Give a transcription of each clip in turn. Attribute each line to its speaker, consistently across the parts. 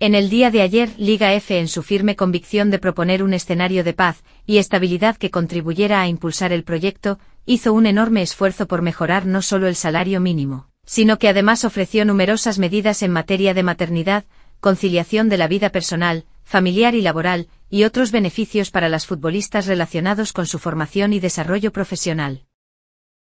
Speaker 1: En el día de ayer, Liga F en su firme convicción de proponer un escenario de paz y estabilidad que contribuyera a impulsar el proyecto, hizo un enorme esfuerzo por mejorar no solo el salario mínimo, sino que además ofreció numerosas medidas en materia de maternidad, conciliación de la vida personal, familiar y laboral, y otros beneficios para las futbolistas relacionados con su formación y desarrollo profesional.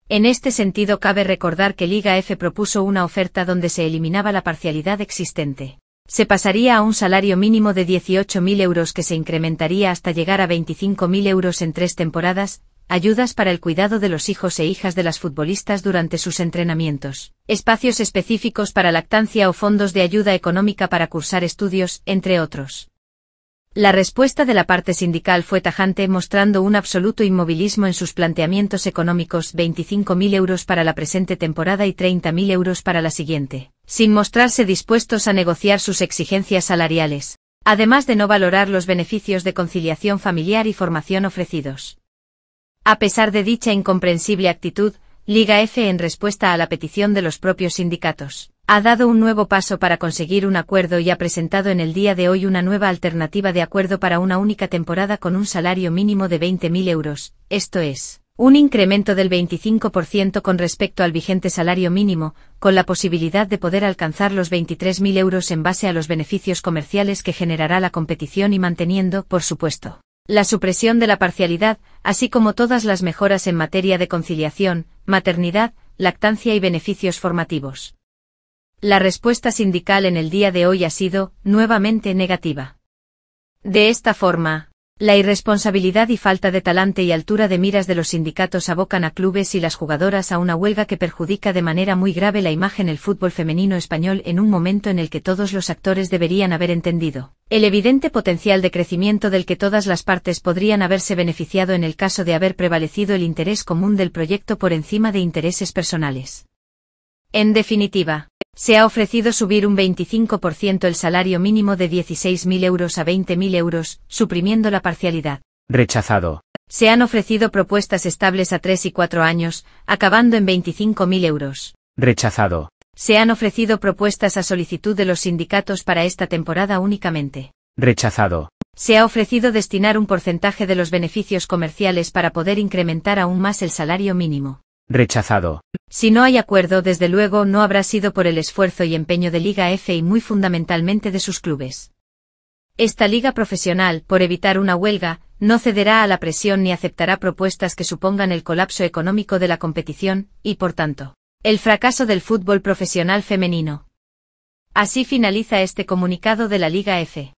Speaker 1: En este sentido cabe recordar que Liga F propuso una oferta donde se eliminaba la parcialidad existente se pasaría a un salario mínimo de 18.000 euros que se incrementaría hasta llegar a 25.000 euros en tres temporadas, ayudas para el cuidado de los hijos e hijas de las futbolistas durante sus entrenamientos, espacios específicos para lactancia o fondos de ayuda económica para cursar estudios, entre otros. La respuesta de la parte sindical fue tajante mostrando un absoluto inmovilismo en sus planteamientos económicos 25.000 euros para la presente temporada y 30.000 euros para la siguiente sin mostrarse dispuestos a negociar sus exigencias salariales, además de no valorar los beneficios de conciliación familiar y formación ofrecidos. A pesar de dicha incomprensible actitud, Liga F en respuesta a la petición de los propios sindicatos, ha dado un nuevo paso para conseguir un acuerdo y ha presentado en el día de hoy una nueva alternativa de acuerdo para una única temporada con un salario mínimo de 20.000 euros, esto es, un incremento del 25% con respecto al vigente salario mínimo, con la posibilidad de poder alcanzar los 23.000 euros en base a los beneficios comerciales que generará la competición y manteniendo, por supuesto, la supresión de la parcialidad, así como todas las mejoras en materia de conciliación, maternidad, lactancia y beneficios formativos. La respuesta sindical en el día de hoy ha sido, nuevamente, negativa. De esta forma, la irresponsabilidad y falta de talante y altura de miras de los sindicatos abocan a clubes y las jugadoras a una huelga que perjudica de manera muy grave la imagen del fútbol femenino español en un momento en el que todos los actores deberían haber entendido el evidente potencial de crecimiento del que todas las partes podrían haberse beneficiado en el caso de haber prevalecido el interés común del proyecto por encima de intereses personales. En definitiva, se ha ofrecido subir un 25% el salario mínimo de 16.000 euros a 20.000 euros, suprimiendo la parcialidad.
Speaker 2: Rechazado.
Speaker 1: Se han ofrecido propuestas estables a 3 y 4 años, acabando en 25.000 euros.
Speaker 2: Rechazado.
Speaker 1: Se han ofrecido propuestas a solicitud de los sindicatos para esta temporada únicamente.
Speaker 2: Rechazado.
Speaker 1: Se ha ofrecido destinar un porcentaje de los beneficios comerciales para poder incrementar aún más el salario mínimo.
Speaker 2: Rechazado.
Speaker 1: Si no hay acuerdo, desde luego no habrá sido por el esfuerzo y empeño de Liga F y muy fundamentalmente de sus clubes. Esta liga profesional, por evitar una huelga, no cederá a la presión ni aceptará propuestas que supongan el colapso económico de la competición, y por tanto, el fracaso del fútbol profesional femenino. Así finaliza este comunicado de la Liga F.